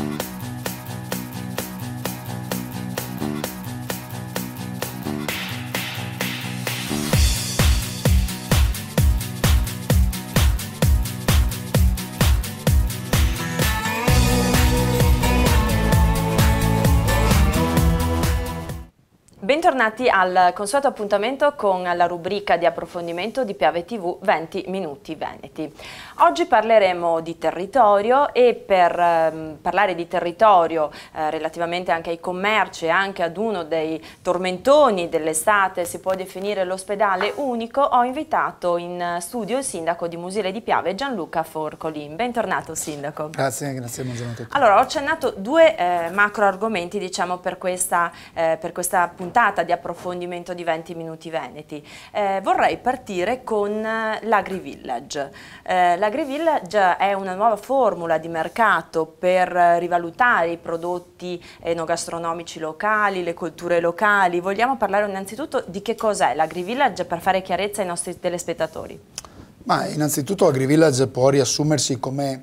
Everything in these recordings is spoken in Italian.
Thank you. tornati al consueto appuntamento con la rubrica di approfondimento di Piave TV 20 Minuti Veneti. Oggi parleremo di territorio e per ehm, parlare di territorio eh, relativamente anche ai commerci e anche ad uno dei tormentoni dell'estate, si può definire l'ospedale unico, ho invitato in studio il sindaco di Musile di Piave Gianluca Forcolin. Bentornato sindaco. Grazie, grazie, buongiorno a tutti. Allora, ho accennato due eh, macro argomenti diciamo, per, questa, eh, per questa puntata di approfondimento di 20 minuti veneti. Eh, vorrei partire con l'agri-village. Eh, l'agri-village eh, è una nuova formula di mercato per eh, rivalutare i prodotti enogastronomici locali, le culture locali. Vogliamo parlare innanzitutto di che cos'è l'agri-village per fare chiarezza ai nostri telespettatori? Ma innanzitutto l'Agri Village può riassumersi come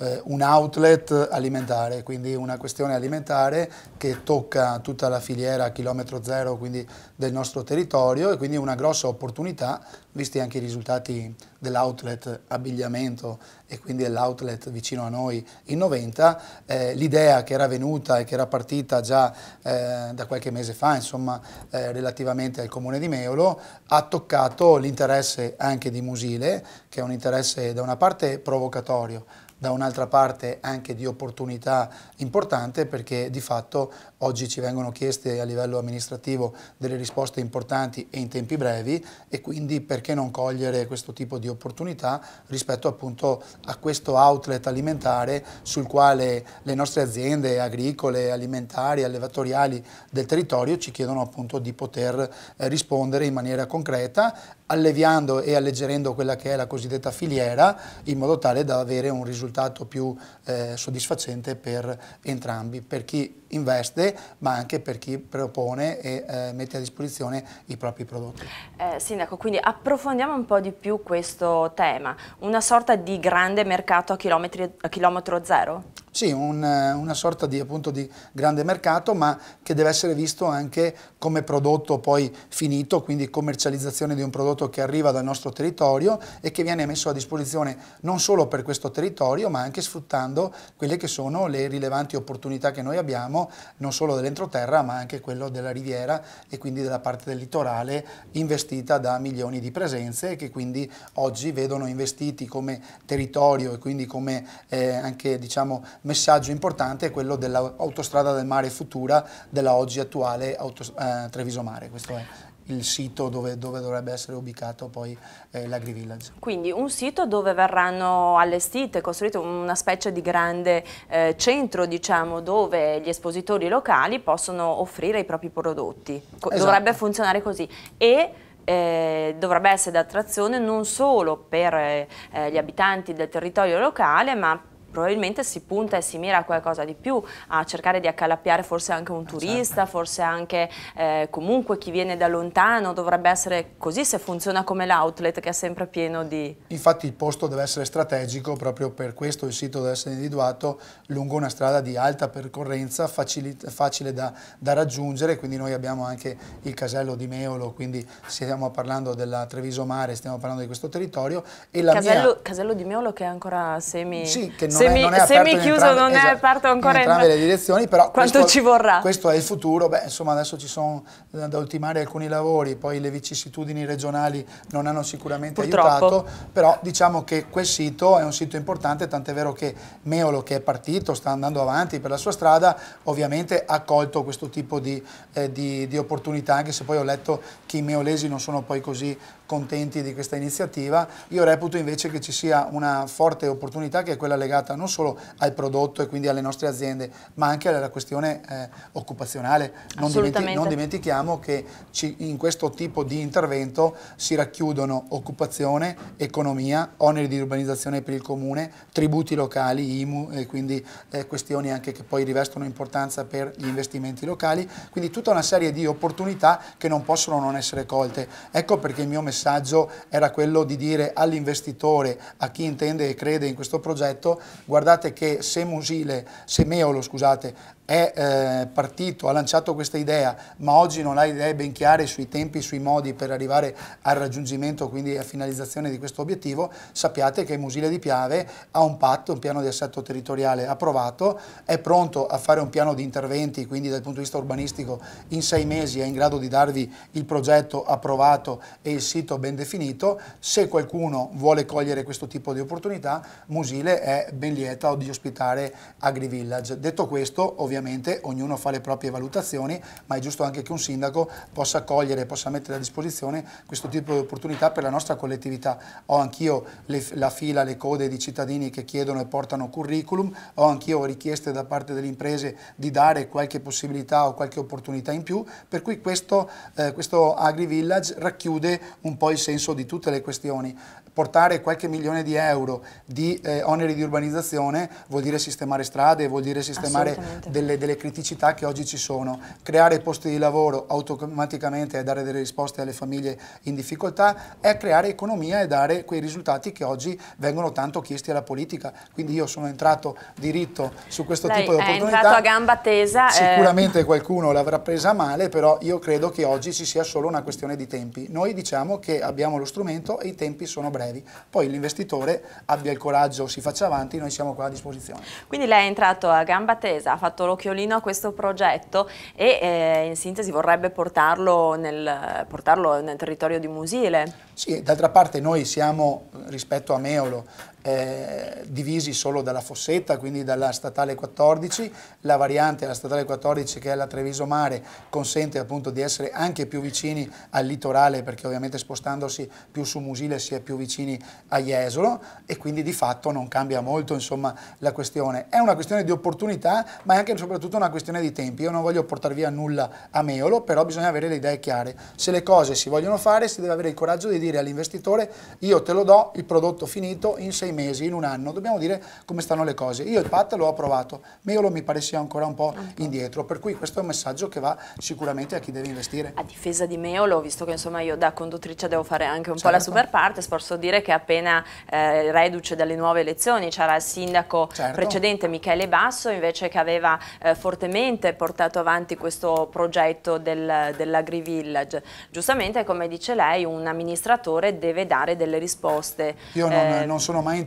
eh, un outlet alimentare, quindi una questione alimentare che tocca tutta la filiera a chilometro zero quindi, del nostro territorio e quindi una grossa opportunità, visti anche i risultati dell'outlet abbigliamento e quindi dell'outlet vicino a noi in Noventa, eh, l'idea che era venuta e che era partita già eh, da qualche mese fa, insomma, eh, relativamente al comune di Meolo, ha toccato l'interesse anche di Musile, che è un interesse da una parte provocatorio, da un'altra parte anche di opportunità importante perché di fatto Oggi ci vengono chieste a livello amministrativo delle risposte importanti e in tempi brevi e quindi perché non cogliere questo tipo di opportunità rispetto appunto a questo outlet alimentare sul quale le nostre aziende agricole, alimentari, allevatoriali del territorio ci chiedono appunto di poter eh, rispondere in maniera concreta alleviando e alleggerendo quella che è la cosiddetta filiera in modo tale da avere un risultato più eh, soddisfacente per entrambi, per chi investe ma anche per chi propone e eh, mette a disposizione i propri prodotti. Eh, sindaco, quindi approfondiamo un po' di più questo tema, una sorta di grande mercato a, a chilometro zero? Sì, un, eh, una sorta di, appunto, di grande mercato ma che deve essere visto anche come prodotto poi finito, quindi commercializzazione di un prodotto che arriva dal nostro territorio e che viene messo a disposizione non solo per questo territorio ma anche sfruttando quelle che sono le rilevanti opportunità che noi abbiamo non solo solo dell'entroterra ma anche quello della riviera e quindi della parte del litorale investita da milioni di presenze che quindi oggi vedono investiti come territorio e quindi come eh, anche diciamo, messaggio importante quello dell'autostrada del mare futura della oggi attuale auto, eh, Treviso Mare. Questo è il sito dove, dove dovrebbe essere ubicato poi eh, l'agri-village. Quindi un sito dove verranno allestite, costruite una specie di grande eh, centro diciamo, dove gli espositori locali possono offrire i propri prodotti. Esatto. Dovrebbe funzionare così. E eh, dovrebbe essere d'attrazione non solo per eh, gli abitanti del territorio locale ma probabilmente si punta e si mira a qualcosa di più, a cercare di accalappiare forse anche un certo. turista, forse anche eh, comunque chi viene da lontano, dovrebbe essere così se funziona come l'outlet che è sempre pieno di... Infatti il posto deve essere strategico, proprio per questo il sito deve essere individuato lungo una strada di alta percorrenza, facile, facile da, da, raggiungere, quindi noi abbiamo anche il casello di Meolo, quindi stiamo parlando della Treviso Mare, stiamo parlando di questo territorio. E la casello, mia... casello di Meolo che è ancora semi... Sì, che non semi, non è, non è semichiuso, entrambe, non è esatto, aperto ancora in entrambe in... le direzioni, però quanto questo, ci vorrà? Questo è il futuro, Beh, insomma adesso ci sono eh, da ultimare alcuni lavori, poi le vicissitudini regionali non hanno sicuramente Purtroppo. aiutato, però diciamo che quel sito è un sito importante, tant'è vero che Meolo che è partito, sta andando avanti per la sua strada, ovviamente ha colto questo tipo di, eh, di, di opportunità, anche se poi ho letto che i meolesi non sono poi così contenti di questa iniziativa. Io reputo invece che ci sia una forte opportunità che è quella legata non solo al prodotto e quindi alle nostre aziende, ma anche alla questione eh, occupazionale. Non, dimenti non, dimentichiamo che ci, in questo tipo di intervento si racchiudono occupazione, economia, oneri di urbanizzazione per il comune, tributi locali, IMU e quindi eh, questioni anche che poi rivestono importanza per gli investimenti locali, quindi tutta una serie di opportunità che non possono non essere colte. Ecco perché il mio messaggio messaggio era quello di dire all'investitore, a chi intende e crede in questo progetto, guardate che se Musile, se Meolo, scusate, è eh, partito, ha lanciato questa idea, ma oggi non ha idee ben chiare sui tempi, sui modi per arrivare al raggiungimento, quindi a finalizzazione di questo obiettivo, sappiate che Musile di Piave ha un patto, un piano di assetto territoriale approvato, è pronto a fare un piano di interventi, quindi dal punto di vista urbanistico in sei mesi è in grado di darvi il progetto approvato e il sito ben definito. Se qualcuno vuole cogliere questo tipo di opportunità, Musile è ben lieta di ospitare AgriVillage. Detto questo, ovviamente ovviamente ognuno fa le proprie valutazioni, ma è giusto anche che un sindaco possa cogliere, possa mettere a disposizione questo tipo di opportunità per la nostra collettività. Ho anch'io la fila, le code di cittadini che chiedono e portano curriculum, ho anch'io richieste da parte delle imprese di dare qualche possibilità o qualche opportunità in più, per cui questo, eh, questo AgriVillage racchiude un po' il senso di tutte le questioni portare qualche milione di euro di eh, oneri di urbanizzazione vuol dire sistemare strade, vuol dire sistemare delle, delle, criticità che oggi ci sono, creare posti di lavoro automaticamente e dare delle risposte alle famiglie in difficoltà è creare economia e dare quei risultati che oggi vengono tanto chiesti alla politica. Quindi io sono entrato diritto su questo Lei tipo di opportunità. È entrato a gamba tesa. Eh. Sicuramente eh... qualcuno l'avrà presa male, però io credo che oggi ci sia solo una questione di tempi. Noi diciamo che abbiamo lo strumento e i tempi sono brevi brevi, poi l'investitore abbia il coraggio, si faccia avanti, noi siamo qua a disposizione. Quindi lei è entrato a gamba tesa, ha fatto l'occhiolino a questo progetto e eh, in sintesi vorrebbe portarlo nel, portarlo nel territorio di Musile. Sì, d'altra parte noi siamo, rispetto a Meolo, eh, divisi solo dalla Fossetta, quindi dalla Statale 14, la variante della Statale 14 che è la Treviso Mare consente appunto di essere anche più vicini al litorale perché ovviamente spostandosi più su Musile si è più vicini a Jesolo e quindi di fatto non cambia molto insomma, la questione. È una questione di opportunità ma è anche e soprattutto una questione di tempi, io non voglio portare via nulla a Meolo però bisogna avere le idee chiare, se le cose si vogliono fare si deve avere il coraggio di dire dire all'investitore io te lo do il prodotto finito in sei mesi, in un anno, dobbiamo dire come stanno le cose. Io il PAT l'ho approvato, Meolo mi pare sia ancora un po' ah, indietro, per cui questo è un messaggio che va sicuramente a chi deve investire. A difesa di Meolo, visto che insomma io da conduttrice devo fare anche un certo. po' la certo. super parte, posso dire che appena eh, reduce dalle nuove elezioni c'era il sindaco certo. precedente Michele Basso invece che aveva eh, fortemente portato avanti questo progetto del, dell'agri-village. Giustamente come dice lei un amministratore regolatore deve dare delle risposte. Io non, eh, non, sono mai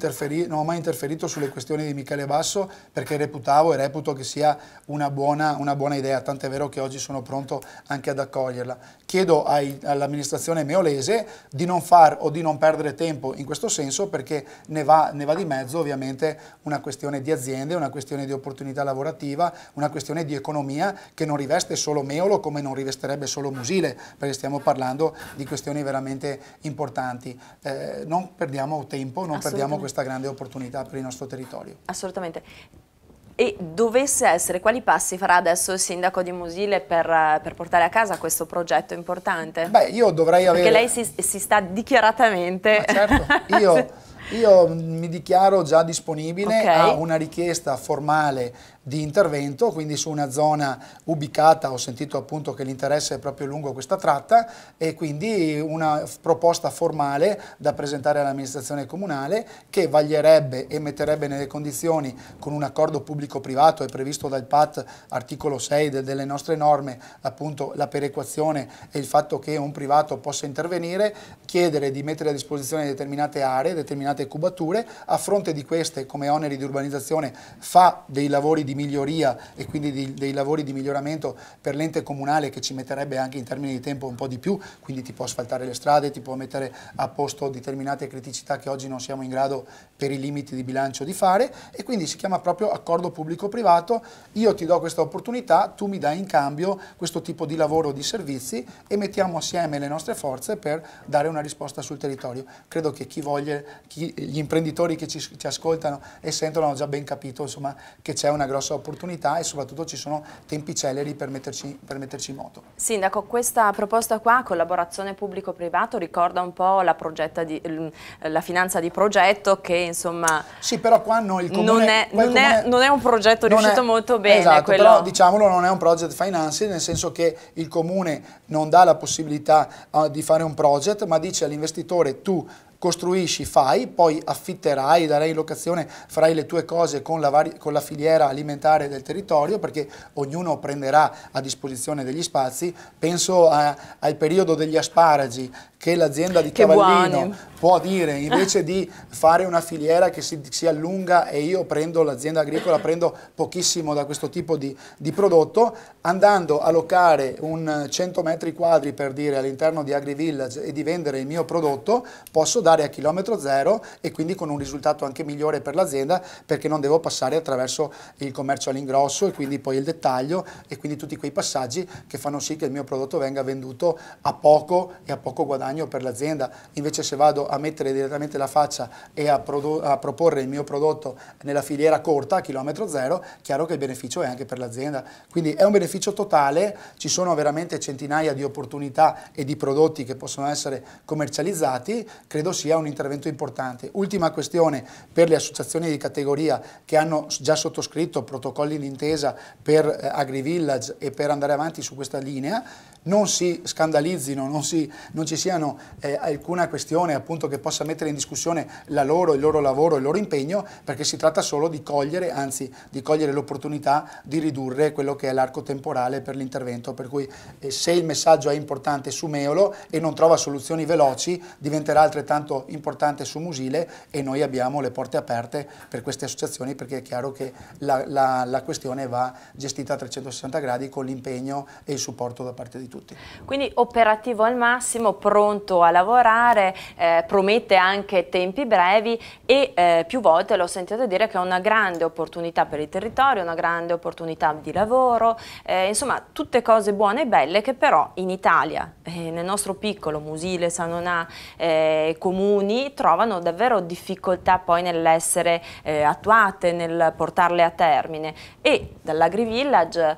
non ho mai interferito sulle questioni di Michele Basso perché reputavo e reputo che sia una buona, una buona idea, tant'è vero che oggi sono pronto anche ad accoglierla. Chiedo all'amministrazione meolese di non far o di non perdere tempo in questo senso perché ne va, ne va di mezzo ovviamente una questione di aziende, una questione di opportunità lavorativa, una questione di economia che non riveste solo Meolo come non rivesterebbe solo Musile, perché stiamo parlando di questioni veramente importanti. Eh, non perdiamo tempo, non perdiamo questa grande opportunità per il nostro territorio. Assolutamente. E dovesse essere, quali passi farà adesso il sindaco di Musile per, per portare a casa questo progetto importante? Beh, io dovrei avere... Perché lei si, si, sta dichiaratamente... Ma certo, io... Io mi dichiaro già disponibile okay. a una richiesta formale di intervento, quindi su una zona ubicata, ho sentito appunto che l'interesse è proprio lungo questa tratta e quindi una proposta formale da presentare all'amministrazione comunale che vaglierebbe e metterebbe nelle condizioni con un accordo pubblico-privato, è previsto dal PAT articolo 6 de delle nostre norme, appunto la perequazione e il fatto che un privato possa intervenire, chiedere di mettere a disposizione determinate aree, determinate cubature, a fronte di queste come oneri di urbanizzazione fa dei lavori di di miglioria e quindi di, dei lavori di miglioramento per l'ente comunale che ci metterebbe anche in termini di tempo un po' di più, quindi ti può asfaltare le strade, ti può mettere a posto determinate criticità che oggi non siamo in grado per i limiti di bilancio di fare e quindi si chiama proprio accordo pubblico-privato, io ti do questa opportunità, tu mi dai in cambio questo tipo di lavoro di servizi e mettiamo assieme le nostre forze per dare una risposta sul territorio. Credo che chi voglia, chi, gli imprenditori che ci, ci ascoltano e sentono hanno già ben capito insomma, che c'è una grossa grossa opportunità e soprattutto ci sono tempi celeri per metterci, per metterci in moto. Sindaco, questa proposta qua, collaborazione pubblico-privato, ricorda un po' la, di, la, finanza di progetto che insomma... Sì, però qua noi il comune... Non è, non, comune, è non è, un progetto riuscito è, molto bene. Esatto, quello... però diciamolo, non è un project financing, nel senso che il comune non dà la possibilità uh, di fare un project, ma dice all'investitore tu costruisci, fai, poi affitterai, darai in locazione, farai le tue cose con la, vari, con la filiera alimentare del territorio perché ognuno prenderà a disposizione degli spazi. Penso a, eh, al periodo degli asparagi che l'azienda di che Cavallino buone. può dire invece di fare una filiera che si, si allunga e io prendo l'azienda agricola, prendo pochissimo da questo tipo di, di prodotto, andando a locare un 100 metri quadri per dire all'interno di AgriVillage e di vendere il mio prodotto, posso dare andare a chilometro zero e quindi con un risultato anche migliore per l'azienda perché non devo passare attraverso il commercio all'ingrosso e quindi poi il dettaglio e quindi tutti quei passaggi che fanno sì che il mio prodotto venga venduto a poco e a poco guadagno per l'azienda. Invece se vado a mettere direttamente la faccia e a, a proporre il mio prodotto nella filiera corta, a chilometro zero, chiaro che il beneficio è anche per l'azienda. Quindi è un beneficio totale, ci sono veramente centinaia di opportunità e di prodotti che possono essere commercializzati, credo sia sia un intervento importante. Ultima questione per le associazioni di categoria che hanno già sottoscritto protocolli d'intesa per eh, Agri Village e per andare avanti su questa linea, non si scandalizzino, non, si, non ci siano eh, alcuna questione appunto, che possa mettere in discussione la loro, il loro lavoro, il loro impegno, perché si tratta solo di cogliere, anzi di cogliere l'opportunità di ridurre quello che è l'arco temporale per l'intervento, per cui eh, se il messaggio è importante su Meolo e non trova soluzioni veloci, diventerà altrettanto importante su Musile e noi abbiamo le porte aperte per queste associazioni perché è chiaro che la, la, la questione va gestita a 360 gradi con l'impegno e il supporto da parte di tutti tutti. Quindi operativo al massimo, pronto a lavorare, eh, promette anche tempi brevi e eh, più volte l'ho sentito dire che è una grande opportunità per il territorio, una grande opportunità di lavoro, eh, insomma tutte cose buone e belle che però in Italia, eh, nel nostro piccolo Musile, Sanonà, eh, comuni trovano davvero difficoltà poi nell'essere eh, attuate, nel portarle a termine e dall'Agri dall'agrivillage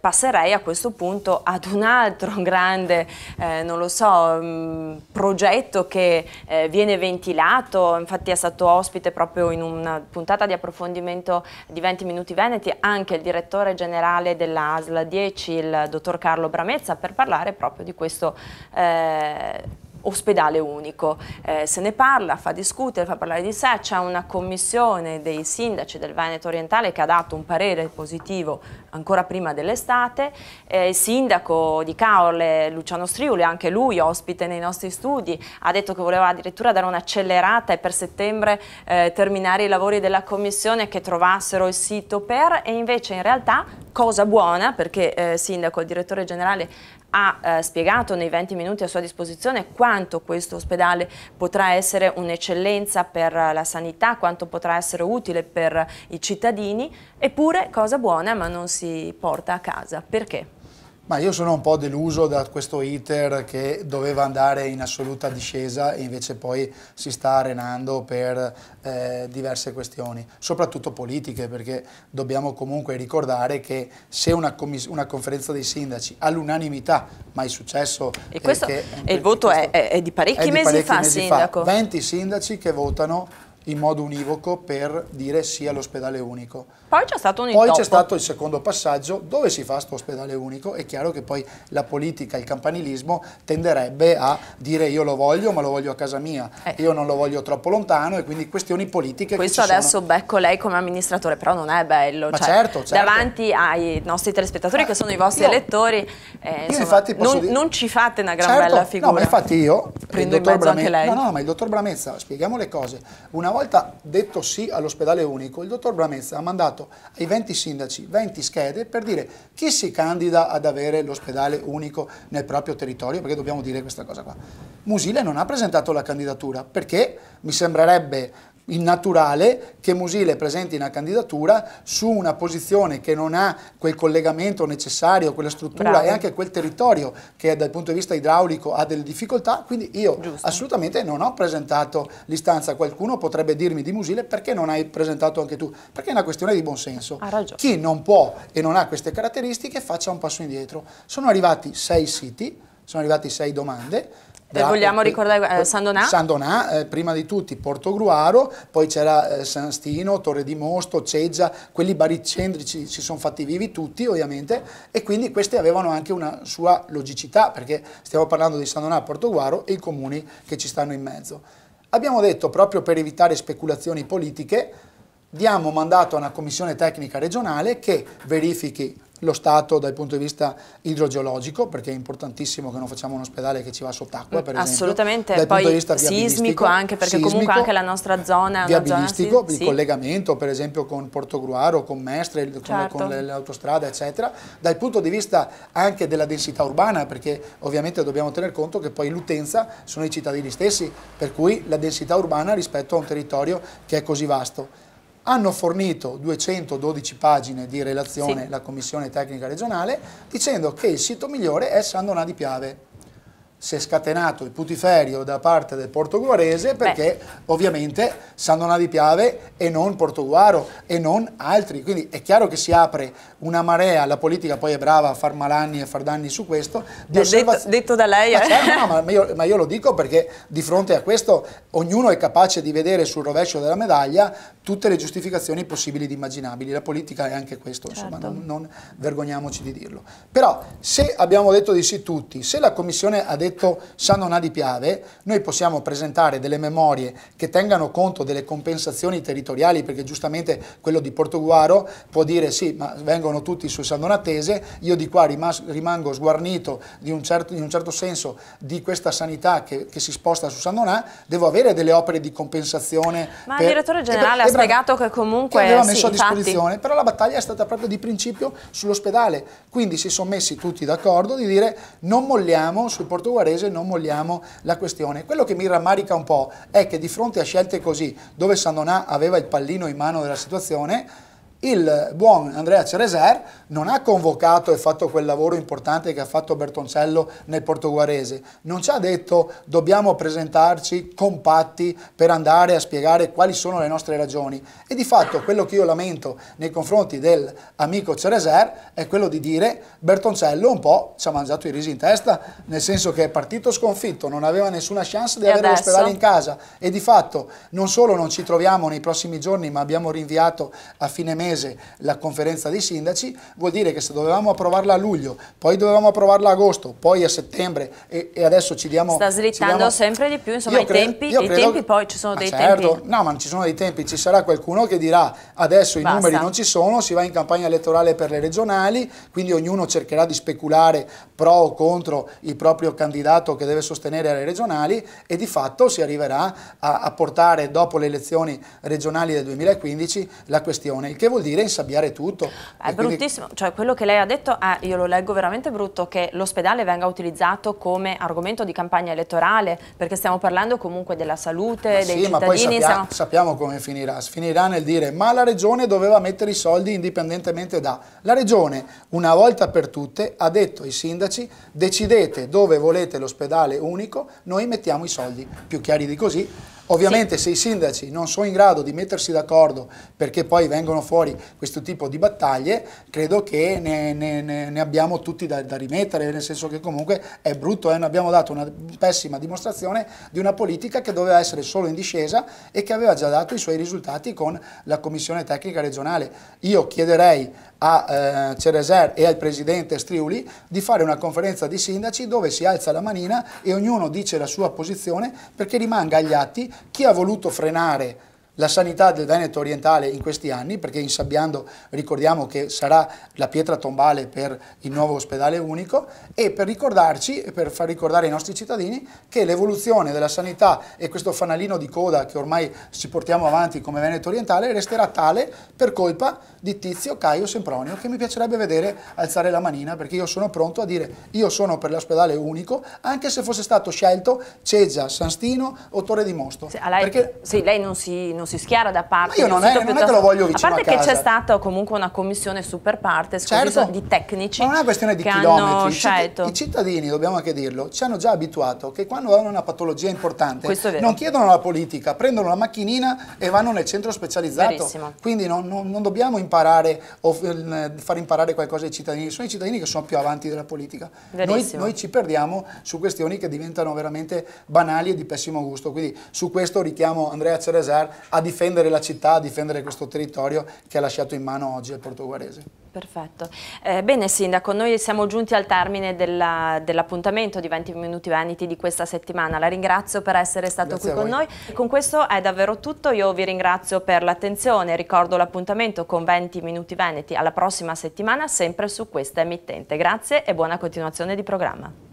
passerei a questo punto ad un'altra altro grande, eh, non lo so, mh, mm, progetto che eh, viene ventilato, infatti è stato ospite proprio in una puntata di approfondimento di 20 Minuti Veneti anche il direttore generale della ASL 10, il dottor Carlo Bramezza, per parlare proprio di questo eh, ospedale unico. Eh, se ne parla, fa discutere, fa parlare di sé, c'è una commissione dei sindaci del Veneto orientale che ha dato un parere positivo ancora prima dell'estate, eh, il sindaco di Caorle, Luciano Striuli, anche lui ospite nei nostri studi, ha detto che voleva addirittura dare un'accelerata e per settembre eh, terminare i lavori della commissione che trovassero il sito per e invece in realtà cosa buona perché eh, sindaco e direttore generale ha eh, spiegato nei 20 minuti a sua disposizione quanto questo ospedale potrà essere un'eccellenza per la sanità, quanto potrà essere utile per i cittadini, eppure cosa buona ma non si porta a casa. Perché? Ma io sono un po' deluso da questo iter che doveva andare in assoluta discesa e invece poi si sta arenando per eh, diverse questioni, soprattutto politiche, perché dobbiamo comunque ricordare che se una, una conferenza dei sindaci all'unanimità, mai successo... E, eh, questo, che, e il voto è, è, di parecchi, è mesi, di parecchi fa, mesi fa, sindaco. 20 sindaci che votano in modo univoco per dire sì all'ospedale unico. Poi c'è stato un Poi c'è stato il secondo passaggio dove si fa questo ospedale unico, è chiaro che poi la politica, il campanilismo tenderebbe a dire io lo voglio ma lo voglio a casa mia, eh. io non lo voglio troppo lontano e quindi questioni politiche. Questo adesso sono. becco lei come amministratore, però non è bello. Ma cioè, certo, certo. Davanti ai nostri telespettatori ma che ah, sono i vostri io, elettori, eh, insomma, non, dire... non, ci fate una gran certo, bella figura. No, ma infatti io, prendo il dottor lei. no, no, ma il dottor Bramezza, spieghiamo le cose, una volta detto sì all'ospedale unico, il dottor Bramezza ha mandato ai 20 sindaci 20 schede per dire chi si candida ad avere l'ospedale unico nel proprio territorio, perché dobbiamo dire questa cosa qua. Musile non ha presentato la candidatura perché mi sembrerebbe naturale che Musile presenti una candidatura su una posizione che non ha quel collegamento necessario, quella struttura Bravo. e anche quel territorio che dal punto di vista idraulico ha delle difficoltà, quindi io Giusto. assolutamente non ho presentato l'istanza. Qualcuno potrebbe dirmi di Musile perché non hai presentato anche tu? Perché è una questione di buonsenso. Chi non può e non ha queste caratteristiche faccia un passo indietro. Sono arrivati sei siti, sono arrivati sei domande, da, vogliamo per, eh, ricordare eh, eh San Donà? San eh, prima di tutti Porto Gruaro, poi c'era eh, San Stino, Torre di Mosto, Ceggia, quelli baricentrici si sono fatti vivi tutti ovviamente e quindi questi avevano anche una sua logicità perché stiamo parlando di San Donà, Porto Gruaro e i comuni che ci stanno in mezzo. Abbiamo detto proprio per evitare speculazioni politiche diamo mandato a una commissione tecnica regionale che verifichi lo stato dal punto di vista idrogeologico, perché è importantissimo che non facciamo un ospedale che ci va sott'acqua, mm, per Assolutamente. esempio. Assolutamente, poi sismico anche, perché sismico, comunque anche la nostra zona è una zona sismica. il sì. collegamento per esempio con Portogruaro, con Mestre, certo. con l'autostrada, eccetera. Dal punto di vista anche della densità urbana, perché ovviamente dobbiamo tener conto che poi l'utenza sono i cittadini stessi, per cui la densità urbana rispetto a un territorio che è così vasto hanno fornito 212 pagine di relazione alla sì. Commissione Tecnica Regionale dicendo che il sito migliore è San Donà di Piave si è scatenato il putiferio da parte del portoguarese perché Beh. ovviamente Sandona di Piave e non Portoguaro e non altri, quindi è chiaro che si apre una marea, la politica poi è brava a far malanni e a far danni su questo. Detto, detto, da lei. Ma, eh. Certo, no, ma, io, ma io lo dico perché di fronte a questo ognuno è capace di vedere sul rovescio della medaglia tutte le giustificazioni possibili ed immaginabili, la politica è anche questo, certo. insomma, non, non vergogniamoci di dirlo. Però se abbiamo detto di sì tutti, se la Commissione ha detto cosiddetto Sanonà di Piave, noi possiamo presentare delle memorie che tengano conto delle compensazioni territoriali, perché giustamente quello di Portoguaro può dire sì, ma vengono tutti sul Donatese, io di qua rimango sguarnito di un certo, in un certo senso di questa sanità che, che si sposta su San Donà, devo avere delle opere di compensazione. Ma per... il direttore generale ha spiegato che comunque... Che aveva messo sì, a disposizione, infatti. però la battaglia è stata proprio di principio sull'ospedale, quindi si sono messi tutti d'accordo di dire non molliamo sul Portoguaro Varese non molliamo la questione. Quello che mi rammarica un po' è che di fronte a scelte così, dove Sandonà aveva il pallino in mano della situazione, il buon Andrea Cereser non ha convocato e fatto quel lavoro importante che ha fatto Bertoncello nel portoguarese, non ci ha detto dobbiamo presentarci compatti per andare a spiegare quali sono le nostre ragioni e di fatto quello che io lamento nei confronti dell'amico Cereser è quello di dire Bertoncello un po' ci ha mangiato i risi in testa, nel senso che è partito sconfitto, non aveva nessuna chance di e avere l'ospedale in casa e di fatto non solo non ci troviamo nei prossimi giorni ma abbiamo rinviato a fine mese mese la conferenza dei sindaci, vuol dire che se dovevamo approvarla a luglio, poi dovevamo approvarla a agosto, poi a settembre e, e adesso ci diamo... Sta slittando diamo... sempre di più, insomma, io i, credo, tempi, i credo... tempi poi ci sono ma dei certo, tempi. No, ma ci sono dei tempi, ci sarà qualcuno che dirà adesso Basta. i numeri non ci sono, si va in campagna elettorale per le regionali, quindi ognuno cercherà di speculare pro o contro il proprio candidato che deve sostenere alle regionali e di fatto si arriverà a, a portare dopo le elezioni regionali del 2015 la questione, il che vuol vuol dire insabbiare tutto. È bruttissimo, quindi... cioè quello che lei ha detto, eh, io lo leggo veramente brutto, che l'ospedale venga utilizzato come argomento di campagna elettorale, perché stiamo parlando comunque della salute, ma dei sì, cittadini. Ma poi sappia stiamo... sappiamo come finirà, finirà nel dire ma la regione doveva mettere i soldi indipendentemente da... La regione una volta per tutte ha detto ai sindaci decidete dove volete l'ospedale unico, noi mettiamo i soldi, più chiari di così Ovviamente sì. se i sindaci non sono in grado di mettersi d'accordo perché poi vengono fuori questo tipo di battaglie, credo che ne, ne, ne abbiamo tutti da, da, rimettere, nel senso che comunque è brutto, eh? abbiamo dato una pessima dimostrazione di una politica che doveva essere solo in discesa e che aveva già dato i suoi risultati con la Commissione Tecnica Regionale. Io chiederei a eh, Cereser e al presidente Striuli di fare una conferenza di sindaci dove si alza la manina e ognuno dice la sua posizione perché rimanga agli atti chi ha voluto frenare la sanità del Veneto orientale in questi anni, perché in Sabbiando ricordiamo che sarà la pietra tombale per il nuovo ospedale unico, e per ricordarci e per far ricordare ai nostri cittadini che l'evoluzione della sanità e questo fanalino di coda che ormai ci portiamo avanti come Veneto orientale resterà tale per colpa di Tizio Caio Sempronio, che mi piacerebbe vedere alzare la manina, perché io sono pronto a dire io sono per l'ospedale unico, anche se fosse stato scelto Ceggia, Sanstino o Torre di Mosto. Sì, lei, perché... sì, lei non si... Non non si schiara da parte. Ma io non, è, non piuttosto... è che lo voglio vicino a parte a che c'è stata comunque una commissione super partes certo. di tecnici. Ma non è una questione di chilometri. Scelto. I cittadini, dobbiamo anche dirlo, ci hanno già abituato che quando hanno una patologia importante non chiedono la politica, prendono la macchinina e vanno nel centro specializzato. Verissimo. Quindi non, non, non dobbiamo imparare o far imparare qualcosa ai cittadini, sono i cittadini che sono più avanti della politica. Noi, noi, ci perdiamo su questioni che diventano veramente banali e di pessimo gusto, quindi su questo richiamo Andrea Ceresar a difendere la città, a difendere questo territorio che ha lasciato in mano oggi al portoguarese. Perfetto. Eh, bene Sindaco, noi siamo giunti al termine dell'appuntamento dell di 20 Minuti Veniti di questa settimana. La ringrazio per essere stato Grazie qui con noi. Con questo è davvero tutto, io vi ringrazio per l'attenzione, ricordo l'appuntamento con 20 Minuti Veneti alla prossima settimana sempre su questa emittente. Grazie e buona continuazione di programma.